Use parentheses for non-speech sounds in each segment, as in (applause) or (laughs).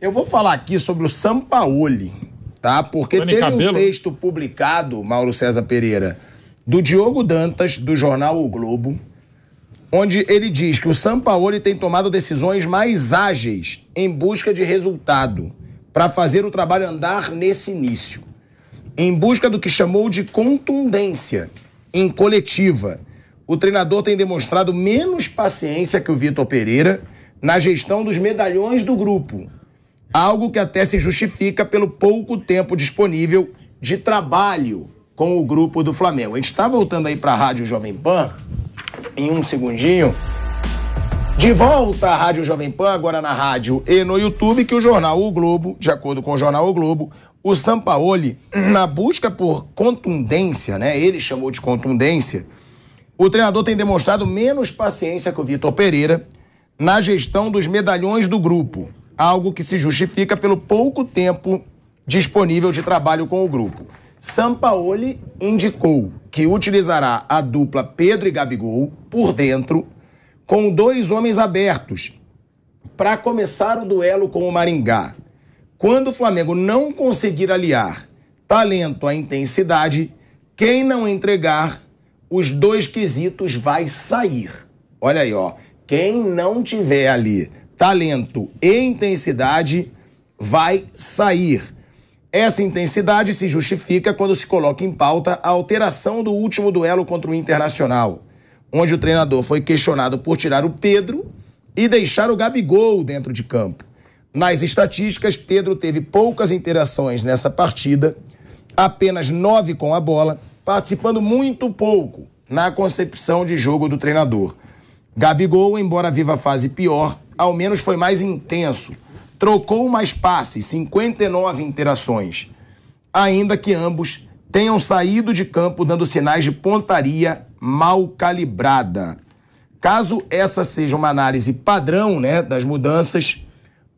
Eu vou falar aqui sobre o Sampaoli, tá? Porque teve Cabelo. um né? texto publicado, Mauro César Pereira, do Diogo Dantas, do jornal O Globo, onde ele diz que o Sampaoli tem tomado decisões mais ágeis em busca de resultado para fazer o trabalho andar nesse início. Em busca do que chamou de contundência em coletiva, o treinador tem demonstrado menos paciência que o Vitor Pereira na gestão dos medalhões do grupo, algo que até se justifica pelo pouco tempo disponível de trabalho com o grupo do Flamengo. A gente está voltando aí para a Rádio Jovem Pan em um segundinho. De volta à Rádio Jovem Pan, agora na rádio e no YouTube, que o jornal O Globo, de acordo com o jornal O Globo, o Sampaoli, na busca por contundência, né? Ele chamou de contundência. O treinador tem demonstrado menos paciência que o Vitor Pereira na gestão dos medalhões do grupo algo que se justifica pelo pouco tempo disponível de trabalho com o grupo. Sampaoli indicou que utilizará a dupla Pedro e Gabigol por dentro, com dois homens abertos, para começar o duelo com o Maringá. Quando o Flamengo não conseguir aliar talento à intensidade, quem não entregar os dois quesitos vai sair. Olha aí, ó. Quem não tiver ali talento e intensidade vai sair. Essa intensidade se justifica quando se coloca em pauta a alteração do último duelo contra o Internacional, onde o treinador foi questionado por tirar o Pedro e deixar o Gabigol dentro de campo. Nas estatísticas, Pedro teve poucas interações nessa partida, apenas nove com a bola, participando muito pouco na concepção de jogo do treinador. Gabigol, embora viva a fase pior, ao menos foi mais intenso. Trocou mais passes, 59 interações. Ainda que ambos tenham saído de campo dando sinais de pontaria mal calibrada. Caso essa seja uma análise padrão né, das mudanças,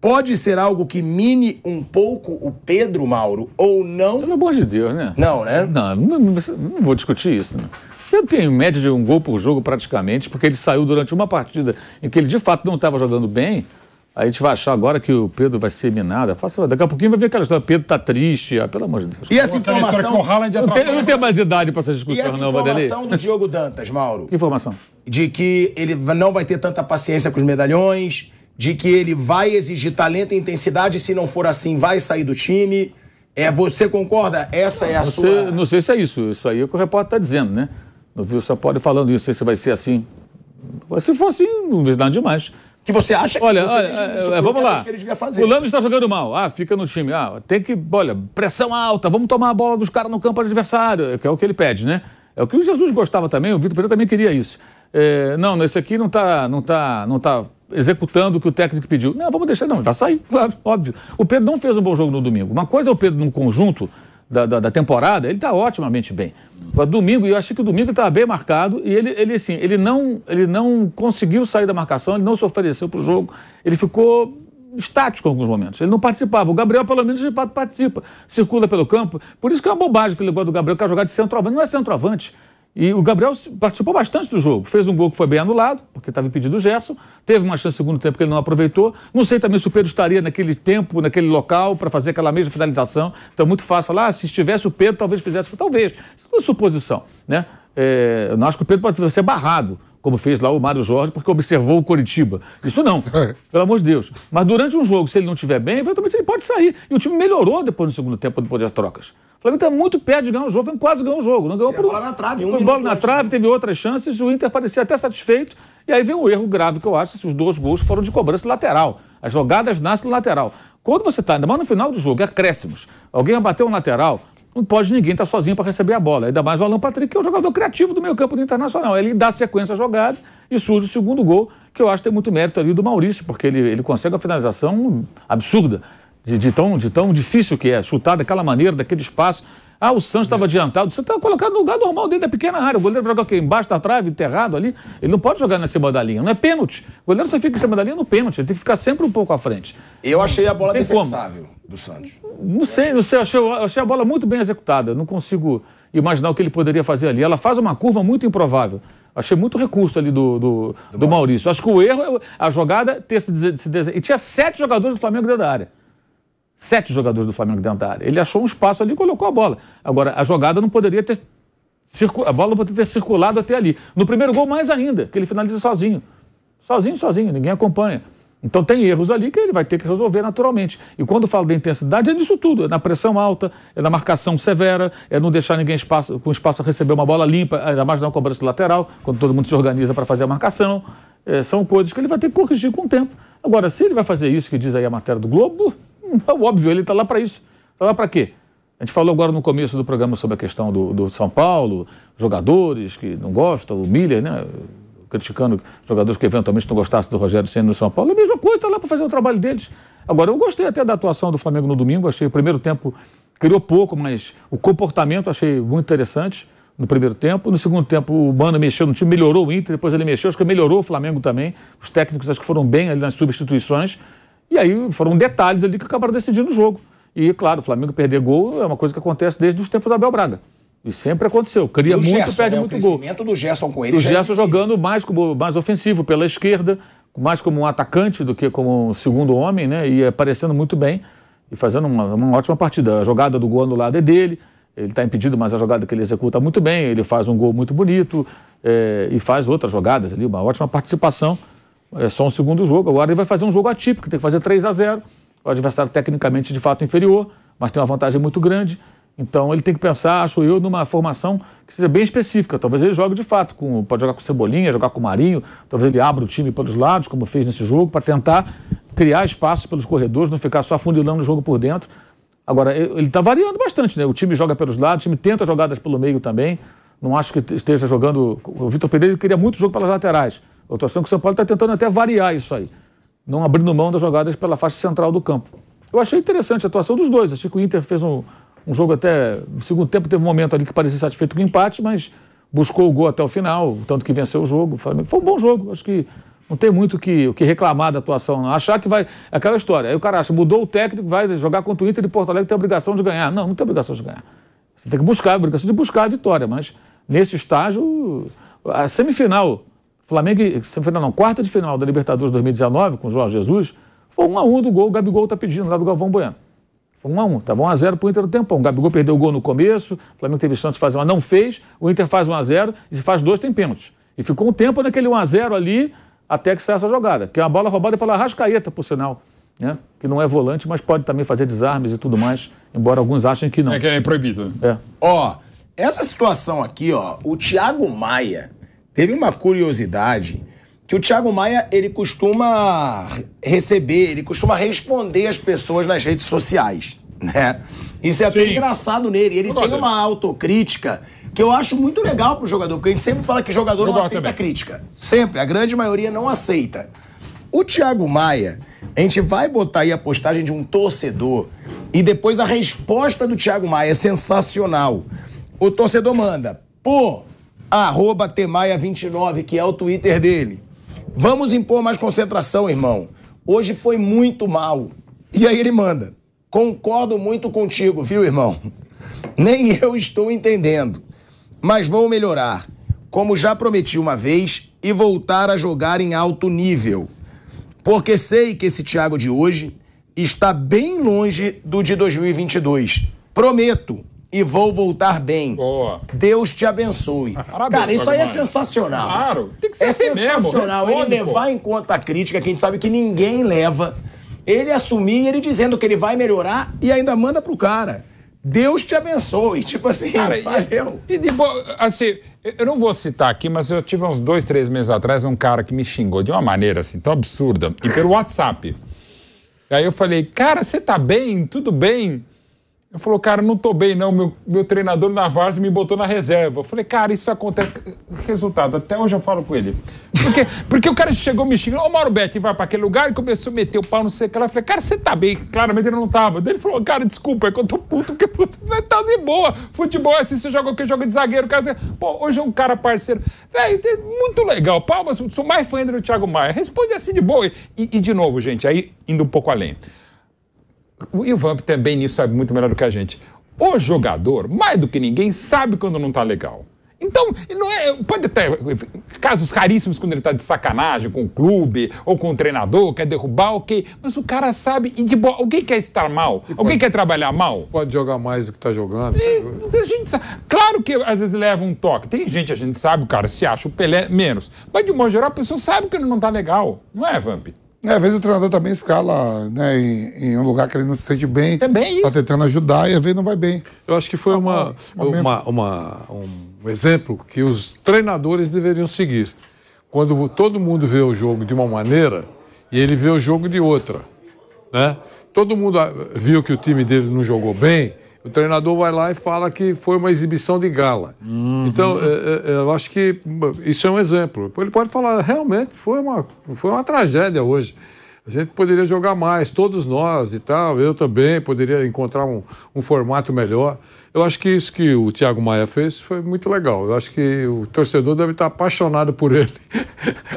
pode ser algo que mine um pouco o Pedro Mauro ou não? Pelo amor de Deus, né? Não, né? Não, não, não vou discutir isso. Né? Ele tem média de um gol por jogo praticamente, porque ele saiu durante uma partida em que ele de fato não estava jogando bem. a gente vai achar agora que o Pedro vai ser minado. Faça, daqui a pouquinho vai ver aquela história. Pedro tá triste. Ah, pelo amor de Deus. E essa informação... eu, tenho, eu não tenho mais idade para essas discussões, não, Vanderlei. E essa informação do Diogo Dantas, Mauro? Que informação? De que ele não vai ter tanta paciência com os medalhões, de que ele vai exigir talento e intensidade, se não for assim, vai sair do time. É, você concorda? Essa é a não sua... Sei, não sei se é isso. Isso aí é o que o repórter está dizendo, né? Não viu só pode falando isso, se vai ser assim. Se for assim, não vejo nada demais. Que você acha que olha, você olha, é, é, vamos lá. O Lame está jogando mal. Ah, fica no time. Ah, tem que, olha, pressão alta, vamos tomar a bola dos caras no campo adversário, que é o que ele pede, né? É o que o Jesus gostava também, o Vitor Pereira também queria isso. É, não, esse aqui não está não tá, não tá executando o que o técnico pediu. Não, vamos deixar, não, vai sair, claro, óbvio. O Pedro não fez um bom jogo no domingo. Uma coisa é o Pedro num conjunto da, da, da temporada, ele está otimamente bem. Domingo, eu achei que o domingo estava bem marcado e ele, ele, assim, ele não, ele não conseguiu sair da marcação, ele não se ofereceu para o jogo, ele ficou estático em alguns momentos. Ele não participava. O Gabriel, pelo menos, de fato, participa, circula pelo campo. Por isso que é uma bobagem que ele gosta do Gabriel, que é jogar de centroavante. Não é centroavante. E o Gabriel participou bastante do jogo. Fez um gol que foi bem anulado, porque estava impedido o Gerson. Teve uma chance no segundo tempo que ele não aproveitou. Não sei também se o Pedro estaria naquele tempo, naquele local, para fazer aquela mesma finalização. Então é muito fácil falar, ah, se estivesse o Pedro, talvez fizesse. Talvez. Tudo é suposição, né? É, eu não acho que o Pedro pode ser barrado como fez lá o Mário Jorge, porque observou o Coritiba. Isso não, (laughs) pelo amor de Deus. Mas durante um jogo, se ele não estiver bem, eventualmente ele pode sair. E o time melhorou depois no segundo tempo, depois das trocas. O Flamengo está muito perto de ganhar o jogo, foi quase ganhou o jogo. Não ganhou por... bola na trave. Um bola na trave, né? teve outras chances, o Inter parecia até satisfeito. E aí vem um erro grave que eu acho, se os dois gols foram de cobrança lateral. As jogadas nascem lateral. Quando você está, ainda mais no final do jogo, é acréscimos, alguém abateu um lateral, não pode ninguém estar tá sozinho para receber a bola. Ainda mais o Alan Patrick, que é o jogador criativo do meio campo do Internacional. Ele dá sequência à jogada e surge o segundo gol, que eu acho que tem muito mérito ali do Maurício, porque ele, ele consegue uma finalização absurda, de, de tão, de tão difícil que é, chutar daquela maneira, daquele espaço. Ah, o Santos estava é. adiantado. Você está colocado no lugar normal dentro da pequena área. O goleiro joga o quê? Embaixo da trave, enterrado ali. Ele não pode jogar na cima da linha. Não é pênalti. O goleiro só fica em cima da linha no pênalti. Ele tem que ficar sempre um pouco à frente. Eu achei a bola defensável. Como do Santos? Não sei, não sei. Achei, achei a bola muito bem executada. Não consigo imaginar o que ele poderia fazer ali. Ela faz uma curva muito improvável. Achei muito recurso ali do, do, do, do Maurício. Acho que o erro, é a jogada ter se, se E tinha sete jogadores do Flamengo dentro da área. Sete jogadores do Flamengo dentro da área. Ele achou um espaço ali e colocou a bola. Agora, a jogada não poderia ter. A bola poderia ter circulado até ali. No primeiro gol, mais ainda, que ele finaliza sozinho. Sozinho, sozinho, ninguém acompanha. Então tem erros ali que ele vai ter que resolver naturalmente. E quando falo da intensidade, é disso tudo. É na pressão alta, é na marcação severa, é não deixar ninguém espaço, com espaço para receber uma bola limpa, ainda mais na cobrança lateral, quando todo mundo se organiza para fazer a marcação. É, são coisas que ele vai ter que corrigir com o tempo. Agora, se ele vai fazer isso que diz aí a matéria do Globo, hum, é óbvio, ele está lá para isso. Está lá para quê? A gente falou agora no começo do programa sobre a questão do, do São Paulo, jogadores que não gostam, o Miller, né? criticando jogadores que eventualmente não gostassem do Rogério Senna no São Paulo. É a mesma coisa, está lá para fazer o trabalho deles. Agora, eu gostei até da atuação do Flamengo no domingo, achei o primeiro tempo criou pouco, mas o comportamento achei muito interessante no primeiro tempo. No segundo tempo, o Mano mexeu no time, melhorou o Inter, depois ele mexeu, acho que melhorou o Flamengo também. Os técnicos acho que foram bem ali nas substituições. E aí foram detalhes ali que acabaram decidindo o jogo. E, claro, o Flamengo perder gol é uma coisa que acontece desde os tempos da Abel Braga. E sempre aconteceu. Cria muito, Gerson, perde né? muito o gol. O crescimento do Gerson com ele. O é Gerson jogando mais, como, mais ofensivo pela esquerda, mais como um atacante do que como um segundo homem, né? E aparecendo muito bem e fazendo uma, uma ótima partida. A jogada do gol anulado é dele, ele está impedido, mas a jogada que ele executa muito bem, ele faz um gol muito bonito é, e faz outras jogadas ali, uma ótima participação. É só um segundo jogo. Agora ele vai fazer um jogo atípico, tem que fazer 3 a 0 O adversário tecnicamente de fato inferior, mas tem uma vantagem muito grande. Então ele tem que pensar, acho eu, numa formação que seja bem específica. Talvez ele jogue de fato, com, pode jogar com Cebolinha, jogar com Marinho, talvez ele abra o time pelos lados, como fez nesse jogo, para tentar criar espaço pelos corredores, não ficar só afundilando o jogo por dentro. Agora, ele está variando bastante, né? O time joga pelos lados, o time tenta jogadas pelo meio também. Não acho que esteja jogando. O Vitor Pereira queria muito jogo pelas laterais. Eu estou achando que o São Paulo está tentando até variar isso aí, não abrindo mão das jogadas pela faixa central do campo. Eu achei interessante a atuação dos dois. Achei que o Inter fez um, um jogo até. No segundo tempo teve um momento ali que parecia satisfeito com o empate, mas buscou o gol até o final, tanto que venceu o jogo. Foi um bom jogo. Acho que não tem muito o que, o que reclamar da atuação, não. Achar que vai. É aquela história. Aí o cara acha, mudou o técnico, vai jogar contra o Inter de Porto Alegre, tem a obrigação de ganhar. Não, não tem obrigação de ganhar. Você tem que buscar, a obrigação de buscar a vitória, mas nesse estágio, a semifinal, Flamengo, semifinal não, quarta de final da Libertadores 2019, com o João Jesus, foi um a um do gol, o Gabigol está pedindo lá do Galvão Bueno. Foi 1 a 1 Estava 1x0 para o Inter no tempão. O Gabigol perdeu o gol no começo, o Flamengo teve chance de fazer uma, não fez, o Inter faz 1x0 e se faz dois tem pênalti. E ficou um tempo naquele 1x0 ali até que sai essa jogada, que é uma bola roubada pela Rascaeta, por sinal. Né? Que não é volante, mas pode também fazer desarmes e tudo mais, embora alguns achem que não. É que é proibido. É. Ó, essa situação aqui, ó, o Thiago Maia teve uma curiosidade que o Thiago Maia ele costuma receber, ele costuma responder as pessoas nas redes sociais, né? Isso é Sim. até engraçado nele. Ele tem uma autocrítica que eu acho muito legal pro jogador, porque a gente sempre fala que jogador eu não aceita também. crítica. Sempre, a grande maioria não aceita. O Thiago Maia, a gente vai botar aí a postagem de um torcedor e depois a resposta do Thiago Maia é sensacional. O torcedor manda, pô, arroba temaia29, que é o Twitter dele. Vamos impor mais concentração, irmão. Hoje foi muito mal. E aí ele manda: Concordo muito contigo, viu, irmão? (laughs) Nem eu estou entendendo. Mas vou melhorar, como já prometi uma vez, e voltar a jogar em alto nível. Porque sei que esse Thiago de hoje está bem longe do de 2022. Prometo, e vou voltar bem. Boa. Deus te abençoe. Ah, parabéns, Cara, isso aí é sensacional. Claro, tem que ser é assim sensacional. Mesmo. Responde, ele levar pô. em conta a crítica, que a gente sabe que ninguém leva. Ele assumir, ele dizendo que ele vai melhorar e ainda manda pro cara. Deus te abençoe. Tipo assim, cara, valeu. E, de assim, eu não vou citar aqui, mas eu tive uns dois, três meses atrás um cara que me xingou de uma maneira assim tão absurda e pelo WhatsApp. Aí eu falei, cara, você tá bem? Tudo bem? Eu falou, cara, não tô bem não, meu, meu treinador na Varsa me botou na reserva. Eu falei, cara, isso acontece. Resultado, até hoje eu falo com ele. Porque, (laughs) porque o cara chegou me xingando, ó, Mauro Beto, vai pra aquele lugar e começou a meter o pau, não sei o que lá. Eu falei, cara, você tá bem? Claramente ele não tava. Daí ele falou, cara, desculpa, é que eu tô puto, porque puto, é tá de boa. Futebol é assim, você joga o que? Joga de zagueiro. Cara, pô, hoje é um cara parceiro. Véi, muito legal. Palmas, sou mais fã do Thiago Maia. Responde assim de boa. E, e de novo, gente, aí indo um pouco além e o Vamp também nisso sabe muito melhor do que a gente. O jogador, mais do que ninguém, sabe quando não tá legal. Então, não é, pode ter casos raríssimos quando ele está de sacanagem com o clube ou com o treinador, quer derrubar, ok. Mas o cara sabe. E de boa, alguém quer estar mal? alguém quer trabalhar mal? Pode jogar mais do que está jogando. E, a gente sabe. Claro que às vezes leva um toque. Tem gente, a gente sabe, o cara se acha o Pelé menos. Mas de modo geral, a pessoa sabe que ele não está legal. Não é, Vamp? É, às vezes o treinador também escala né, em, em, um lugar que ele não se sente bem. É bem tá isso. Tá tentando ajudar e às vezes não vai bem. Eu acho que foi ah, uma, ah, uma, uma, um exemplo que os treinadores deveriam seguir. Quando todo mundo vê o jogo de uma maneira e ele vê o jogo de outra. Né? Todo mundo viu que o time dele não jogou bem, o treinador vai lá e fala que foi uma exibição de gala. Uhum. Então, é, é, é, eu acho que isso é um exemplo. Ele pode falar, realmente, foi uma, foi uma tragédia hoje. A gente poderia jogar mais, todos nós e tal, eu também poderia encontrar um, um formato melhor. Eu acho que isso que o Thiago Maia fez foi muito legal. Eu acho que o torcedor deve estar apaixonado por ele. (laughs)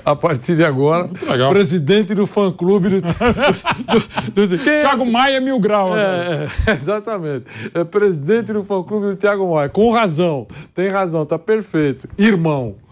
A partir de agora, presidente do fã-clube do, (laughs) do, do, do é? Thiago é? Maia Mil Grau. é, né? é (laughs) exatamente. É presidente do fã-clube do Thiago Maia. Com razão. Tem razão, tá perfeito. Irmão.